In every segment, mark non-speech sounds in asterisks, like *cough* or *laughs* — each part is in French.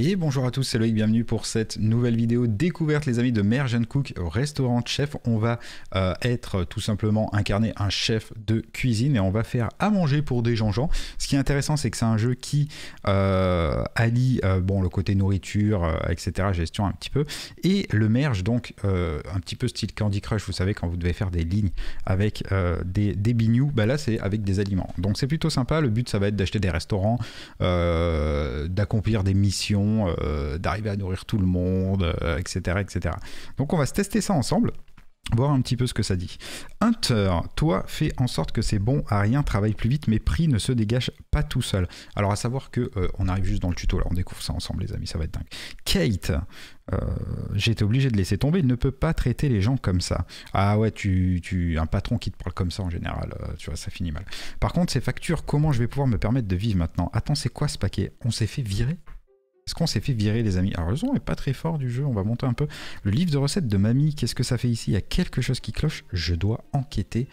Et bonjour à tous, c'est Loïc, bienvenue pour cette nouvelle vidéo découverte les amis de and Cook restaurant chef. On va euh, être tout simplement incarné un chef de cuisine et on va faire à manger pour des gens gens. Ce qui est intéressant c'est que c'est un jeu qui euh, allie euh, bon, le côté nourriture, etc., gestion un petit peu, et le merge donc un petit peu style Candy Crush, vous savez quand vous devez faire des lignes avec des, des bignous, bah là c'est avec des aliments. Donc c'est plutôt sympa, le but ça va être d'acheter des restaurants, d'accomplir des missions, euh, d'arriver à nourrir tout le monde, etc., euh, etc. Donc on va se tester ça ensemble voir un petit peu ce que ça dit. Hunter, toi, fais en sorte que c'est bon à rien, travaille plus vite, mais prix ne se dégage pas tout seul. Alors à savoir que euh, on arrive juste dans le tuto, là, on découvre ça ensemble les amis, ça va être dingue. Kate, j'ai été obligé de laisser tomber, ne peut pas traiter les gens comme ça. Ah ouais, tu, tu un patron qui te parle comme ça en général, tu vois, ça finit mal. Par contre, ces factures, comment je vais pouvoir me permettre de vivre maintenant Attends, c'est quoi ce paquet On s'est fait virer est-ce qu'on s'est fait virer, les amis Alors, le son pas très fort du jeu, on va monter un peu. Le livre de recettes de Mamie, qu'est-ce que ça fait ici Il y a quelque chose qui cloche, je dois enquêter.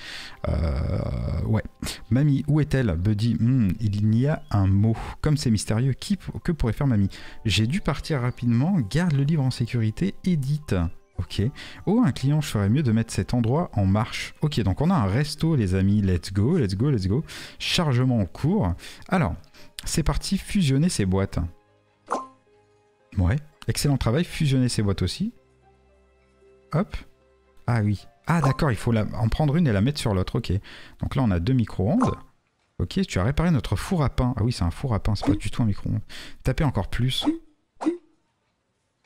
Euh, ouais. Mamie, où est-elle Buddy, hmm, il n'y a un mot. Comme c'est mystérieux, qui, que pourrait faire Mamie J'ai dû partir rapidement, garde le livre en sécurité, édite. Ok. Oh, un client, je ferais mieux de mettre cet endroit en marche. Ok, donc on a un resto, les amis. Let's go, let's go, let's go. Chargement en cours. Alors, c'est parti, fusionner ces boîtes. Ouais. Excellent travail. Fusionner ces boîtes aussi. Hop. Ah oui. Ah d'accord, il faut en prendre une et la mettre sur l'autre. Ok. Donc là, on a deux micro-ondes. Ok, tu as réparé notre four à pain. Ah oui, c'est un four à pain, c'est pas du tout un micro-ondes. Tapez encore plus.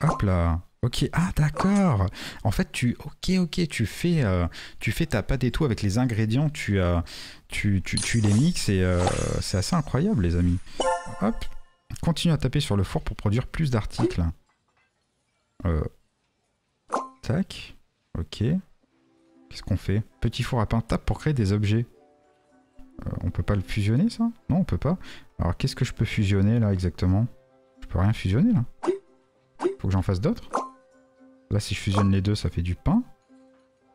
Hop là. Ok, ah d'accord. En fait, tu, ok, ok, tu fais, euh, tu fais ta pâte et tout avec les ingrédients, tu, euh, tu, tu, les mixes et euh, c'est assez incroyable, les amis. Hop, Continue à taper sur le four pour produire plus d'articles. Euh, tac. Ok. Qu'est-ce qu'on fait Petit four à pain, tape pour créer des objets. Euh, on peut pas le fusionner ça Non, on peut pas. Alors qu'est-ce que je peux fusionner là exactement Je peux rien fusionner là. Faut que j'en fasse d'autres. Là si je fusionne les deux ça fait du pain.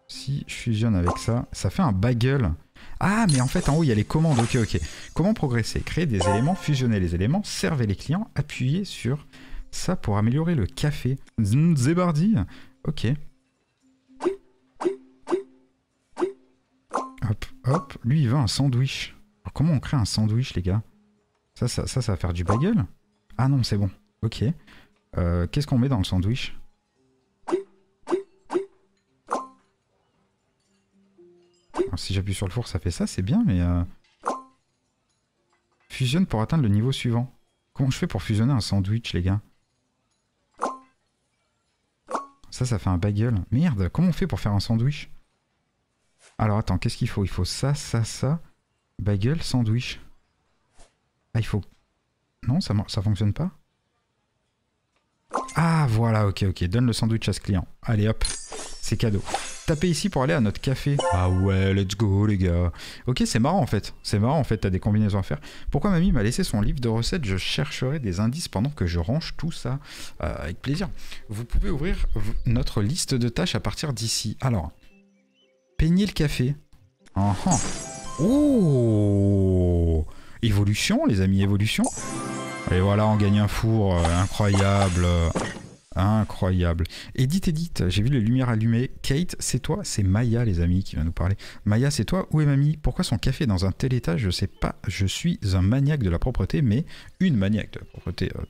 Si je fusionne avec ça, ça fait un bagel. Ah, mais en fait, en haut, il y a les commandes. Ok, ok. Comment progresser Créer des éléments, fusionner les éléments, servir les clients, appuyer sur ça pour améliorer le café. Zébardi Ok. Hop, hop. Lui, il veut un sandwich. Alors, comment on crée un sandwich, les gars ça ça, ça, va faire du bagel Ah non, c'est bon. Ok. Euh, qu'est-ce qu'on met dans le sandwich si j'appuie sur le four, ça fait ça, c'est bien, mais... Euh, fusionne pour atteindre le niveau suivant. Comment je fais pour fusionner un sandwich, les gars Ça, ça fait un bagel. Merde, comment on fait pour faire un sandwich Alors, attends, qu'est-ce qu'il faut Il faut ça, ça, ça. Bagel, sandwich. Ah, il faut... Non, ça, ça fonctionne pas Ah, voilà, ok, ok. Donne le sandwich à ce client. Allez, hop, c'est cadeau. Tapez ici pour aller à notre café. Ah ouais, let's go les gars. Ok, c'est marrant en fait. C'est marrant en fait, t'as des combinaisons à faire. Pourquoi mamie m'a laissé son livre de recettes Je chercherai des indices pendant que je range tout ça euh, avec plaisir. Vous pouvez ouvrir notre liste de tâches à partir d'ici. Alors, peigner le café. Ah, ah. Oh, Évolution les amis, évolution. Et voilà, on gagne un four euh, incroyable. Incroyable. Edith, Edith, j'ai vu les lumières allumées. Kate, c'est toi C'est Maya, les amis, qui vient nous parler. Maya, c'est toi Où est mamie Pourquoi son café dans un tel état Je sais pas. Je suis un maniaque de la propreté, mais une maniaque de la propreté, euh,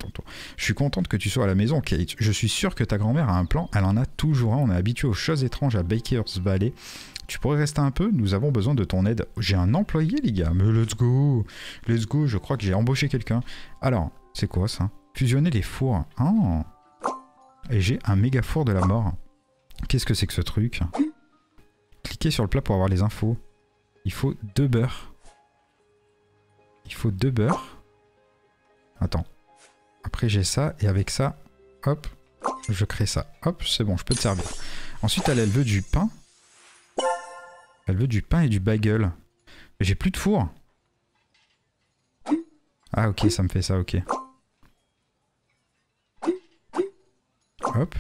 Je suis contente que tu sois à la maison, Kate. Je suis sûr que ta grand-mère a un plan. Elle en a toujours un. On est habitué aux choses étranges à Baker's Valley. Tu pourrais rester un peu Nous avons besoin de ton aide. J'ai un employé, les gars. Mais let's go Let's go, je crois que j'ai embauché quelqu'un. Alors, c'est quoi ça Fusionner les fours. Ah. Et j'ai un méga four de la mort. Qu'est-ce que c'est que ce truc Cliquez sur le plat pour avoir les infos. Il faut deux beurres. Il faut deux beurres. Attends. Après j'ai ça et avec ça, hop, je crée ça. Hop, c'est bon, je peux te servir. Ensuite elle, elle veut du pain. Elle veut du pain et du bagel. J'ai plus de four. Ah ok, ça me fait ça, ok. Hop.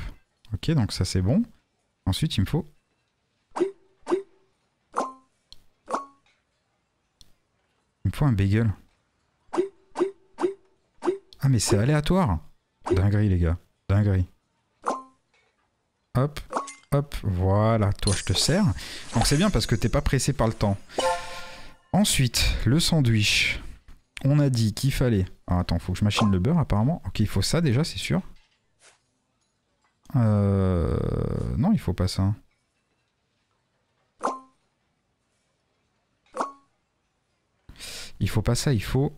Ok, donc ça c'est bon. Ensuite, il me faut... Il me faut un bagel. Ah mais c'est aléatoire Dinguerie les gars, dinguerie. Hop, hop, voilà, toi je te sers. Donc c'est bien parce que t'es pas pressé par le temps. Ensuite, le sandwich. On a dit qu'il fallait... Ah attends, faut que je machine le beurre apparemment. Ok, il faut ça déjà, c'est sûr. Euh... Non, il faut pas ça. Il faut pas ça, il faut...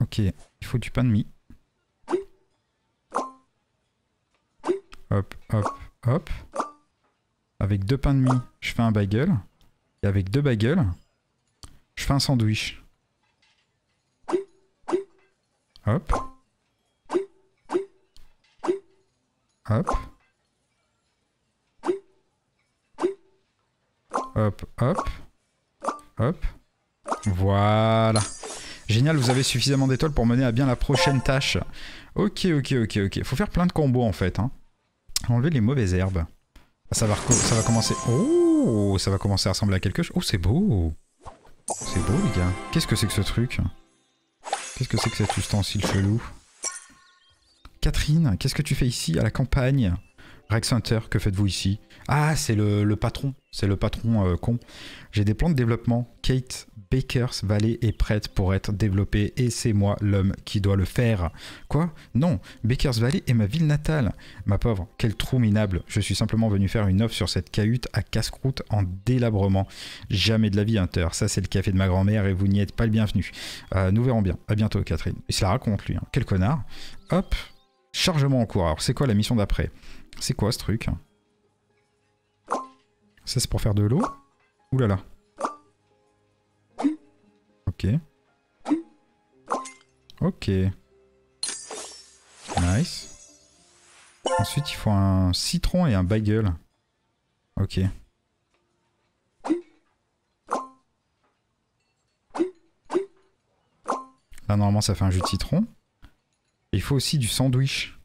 Ok, il faut du pain de mie. Hop, hop, hop. Avec deux pains de mie, je fais un bagel. Et avec deux bagels, je fais un sandwich. Hop. Hop. hop, hop, hop. Voilà. Génial, vous avez suffisamment d'étoiles pour mener à bien la prochaine tâche. Ok, ok, ok, ok. Faut faire plein de combos en fait. Hein. Enlever les mauvaises herbes. Ah, ça va, ça va commencer... Oh, ça va commencer à ressembler à quelque chose. Oh, c'est beau. C'est beau les gars. Qu'est-ce que c'est que ce truc Qu'est-ce que c'est que cet ustensile chelou Catherine, qu'est-ce que tu fais ici à la campagne Rex Hunter, que faites-vous ici Ah, c'est le, patron, c'est le patron euh, con. J'ai des plans de développement. Kate Baker's Valley est prête pour être développée et c'est moi l'homme qui doit le faire. Quoi Non, Baker's Valley est ma ville natale. Ma pauvre, quel trou minable. Je suis simplement venu faire une offre sur cette cahute à casse-croûte en délabrement. Jamais de la vie, Hunter. Ça, c'est le café de ma grand-mère et vous n'y êtes pas le bienvenu. Euh, nous verrons bien. À bientôt, Catherine. Il se la raconte, lui. Hein. Quel connard. Hop, chargement en cours. Alors, c'est quoi la mission d'après c'est quoi ce truc Ça c'est pour faire de l'eau Oulala. Là là. Ok. Ok. Nice. Ensuite il faut un citron et un bagel. Ok. Là normalement ça fait un jus de citron. il faut aussi du sandwich.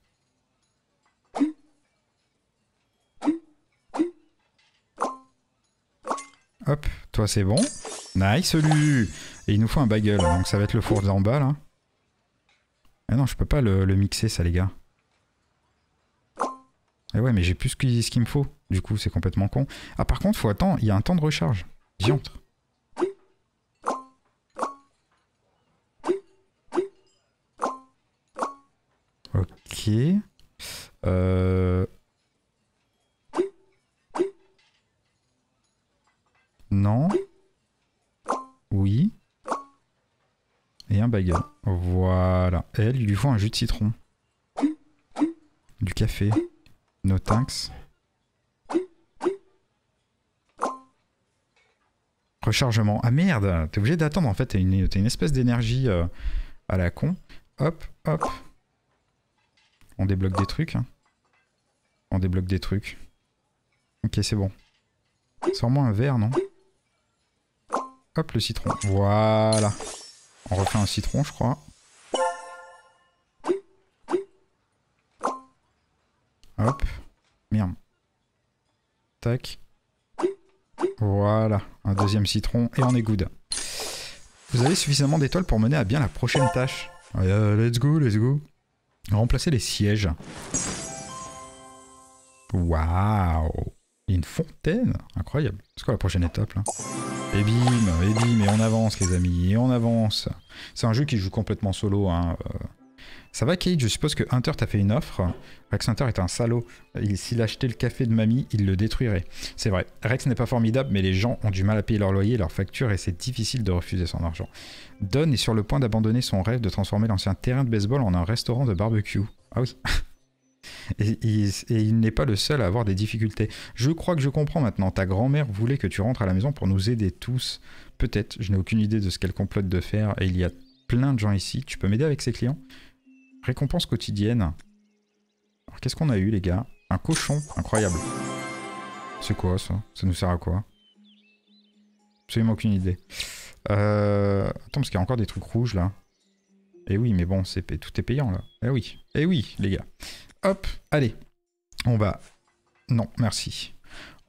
c'est bon. Nice, lui Et il nous faut un bagel, hein, donc ça va être le four en bas, là. et ah non, je peux pas le, mixer, ça, les gars. Et eh ouais, mais j'ai plus ce qu'il me faut. Du coup, c'est complètement con. Ah, par contre, faut attendre. Il y a un temps de recharge. J'y Ok. Euh... et un bagel. Voilà. Elle, il lui faut un jus de citron. Du café. No thanks. Rechargement. Ah merde T'es obligé d'attendre en fait. T'as une, espèce d'énergie euh, à la con. Hop, hop. On débloque des trucs. Hein. On débloque des trucs. Ok, c'est bon. Sors-moi un verre, non Hop, le citron. Voilà. On refait un citron, je crois. Hop. Merde. Tac. Voilà. Un deuxième citron et on est good. Vous avez suffisamment d'étoiles pour mener à bien la prochaine tâche. Euh, let's go, let's go. Remplacer les sièges. Waouh. Une fontaine Incroyable. C'est quoi la prochaine étape là et eh bim, et eh bim, et on avance les amis, et on avance. C'est un jeu qui joue complètement solo. Hein. Euh. Ça va Kate, je suppose que Hunter t'a fait une offre. Rex Hunter est un salaud. S'il achetait le café de mamie, il le détruirait. C'est vrai, Rex n'est pas formidable, mais les gens ont du mal à payer leur loyer, leurs factures, et c'est difficile de refuser son argent. Don est sur le point d'abandonner son rêve de transformer l'ancien terrain de baseball en un restaurant de barbecue. Ah oui *laughs* et, il n'est pas le seul à avoir des difficultés. Je crois que je comprends maintenant. Ta grand-mère voulait que tu rentres à la maison pour nous aider tous. Peut-être, je n'ai aucune idée de ce qu'elle complote de faire et il y a plein de gens ici. Tu peux m'aider avec ses clients Récompense quotidienne. Alors qu'est-ce qu'on a eu les gars Un cochon, incroyable. C'est quoi ça Ça nous sert à quoi Absolument aucune idée. Euh... Attends, parce qu'il y a encore des trucs rouges là. Eh oui, mais bon, c'est tout est payant là. Eh oui, eh oui, les gars. Hop, allez. On va... Non, merci.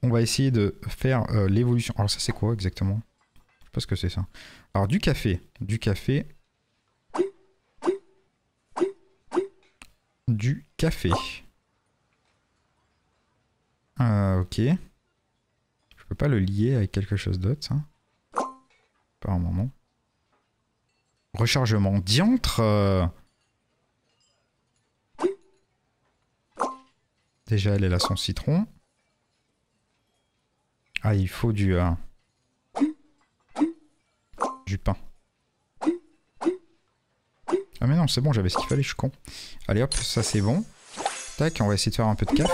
On va essayer de faire euh, l'évolution. Alors ça c'est quoi exactement Je sais pas ce que c'est ça. Alors du café. Du café. Du café. Euh, ok. Je peux pas le lier avec quelque chose d'autre, ça un moment Rechargement. Diantre euh, Déjà, elle, a son citron. Ah, il faut du... Euh, du pain. Ah mais non, c'est bon, j'avais ce qu'il fallait, je suis con. Allez hop, ça c'est bon. Tac, on va essayer de faire un peu de café.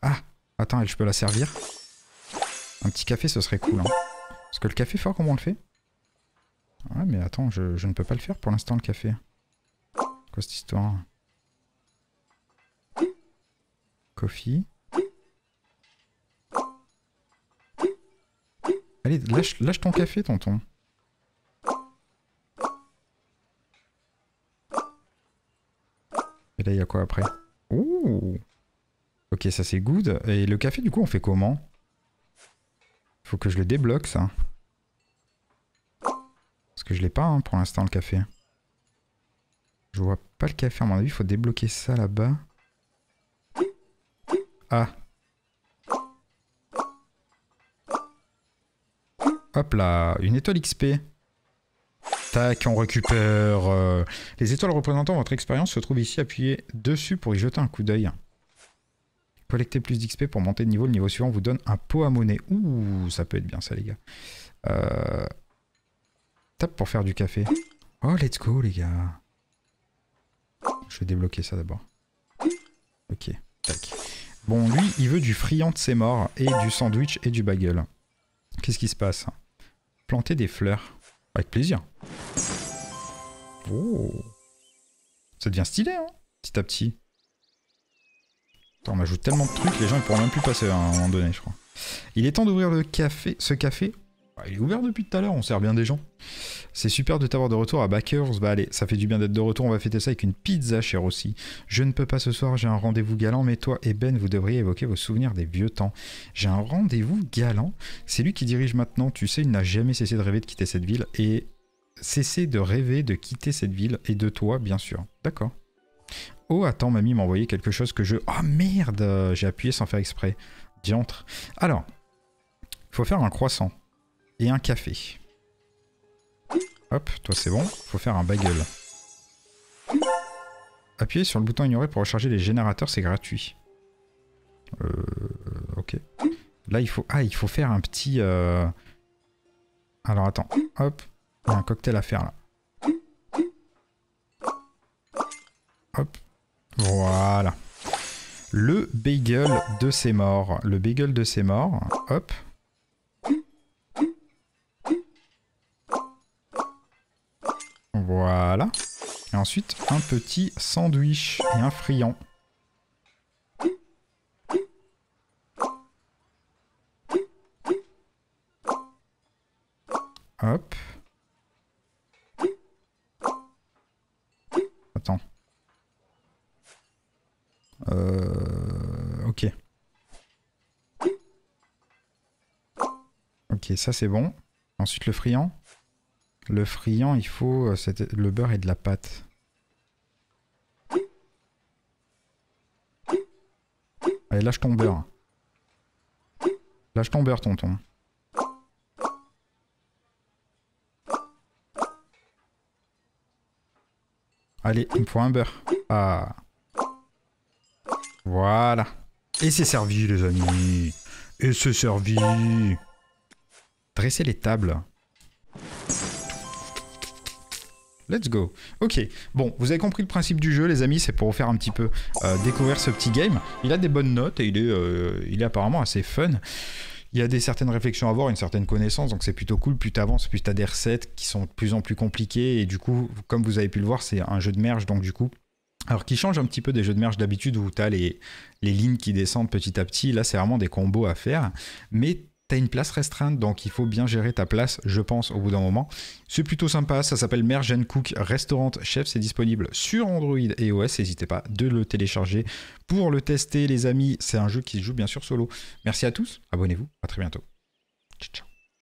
Ah Attends, je peux la servir Un petit café, ce serait cool. Hein. Parce que le café fort, comment on le fait Ouais, mais attends, je, je ne peux pas le faire pour l'instant, le café. Quoi cette histoire Coffee. Allez, lâche, ton café, tonton. Et là, il y a quoi après Ouh Ok, ça c'est good. Et le café, du coup, on fait comment Faut que je le débloque, ça. Parce que je l'ai pas, hein, pour l'instant, le café. Je vois pas le café, à mon avis, il faut débloquer ça là-bas. Ah Hop là, une étoile XP. Tac, on récupère. Euh, les étoiles représentant votre expérience se trouvent ici. Appuyez dessus pour y jeter un coup d'œil. Collectez plus d'XP pour monter de niveau. Le niveau suivant vous donne un pot à monnaie. Ouh, ça peut être bien ça, les gars. Euh, tape pour faire du café. Oh, let's go, les gars. Je vais débloquer ça d'abord. Ok, tac. Bon, lui, il veut du friand de ses morts et du sandwich et du bagel. Qu'est-ce qui se passe Planter des fleurs. Avec plaisir. Oh. Ça devient stylé, hein, petit à petit. Attends, on m'ajoute tellement de trucs, les gens ils pourront même plus passer hein, à un moment donné, je crois. Il est temps d'ouvrir le café, ce café bah, il est ouvert depuis tout à l'heure, on sert bien des gens. C'est super de t'avoir de retour à Backers. Bah allez, ça fait du bien d'être de retour, on va fêter ça avec une pizza chère aussi. Je ne peux pas ce soir, j'ai un rendez-vous galant, mais toi et Ben, vous devriez évoquer vos souvenirs des vieux temps. J'ai un rendez-vous galant C'est lui qui dirige maintenant, tu sais, il n'a jamais cessé de rêver de quitter cette ville et cesser de rêver de quitter cette ville et de toi, bien sûr. D'accord. Oh, attends, mamie m'a envoyé quelque chose que je... Oh merde J'ai appuyé sans faire exprès. Diantre. Alors, il faut faire un croissant et un café. Hop, toi c'est bon, faut faire un bagel. Appuyez sur le bouton ignoré pour recharger les générateurs, c'est gratuit. Euh, ok. Là il faut... Ah, il faut faire un petit... Euh, alors attends, hop, a un cocktail à faire là. Hop, voilà. Le bagel de ses morts. Le bagel de ses morts, hop. ensuite un petit sandwich et un friand. Hop. Attends. Euh, ok. Ok, ça c'est bon. Ensuite le friand. Le friand, il faut... Euh, le beurre et de la pâte. lâche ton beurre. Lâche ton beurre, tonton. Allez, il me faut un beurre. Ah. Voilà. Et c'est servi, les amis. Et c'est servi. Dresser les tables. Let's go. Ok, bon, vous avez compris le principe du jeu, les amis, c'est pour vous faire un petit peu euh, découvrir ce petit game. Il a des bonnes notes et il est, euh, il est apparemment assez fun. Il y a des certaines réflexions à avoir, une certaine connaissance, donc c'est plutôt cool. Plus t'avances, plus t'as des recettes qui sont de plus en plus compliquées. Et du coup, comme vous avez pu le voir, c'est un jeu de merge, donc du coup, alors qui change un petit peu des jeux de merge d'habitude où tu as les, les lignes qui descendent petit à petit. Là, c'est vraiment des combos à faire. Mais tu as une place restreinte, donc il faut bien gérer ta place, je pense, au bout d'un moment. C'est plutôt sympa, ça s'appelle Mergen Cook Restaurant Chef, c'est disponible sur Android et iOS, n'hésitez pas de le télécharger pour le tester les amis, c'est un jeu qui se joue bien sûr solo. Merci à tous, abonnez-vous, à très bientôt. Ciao, ciao.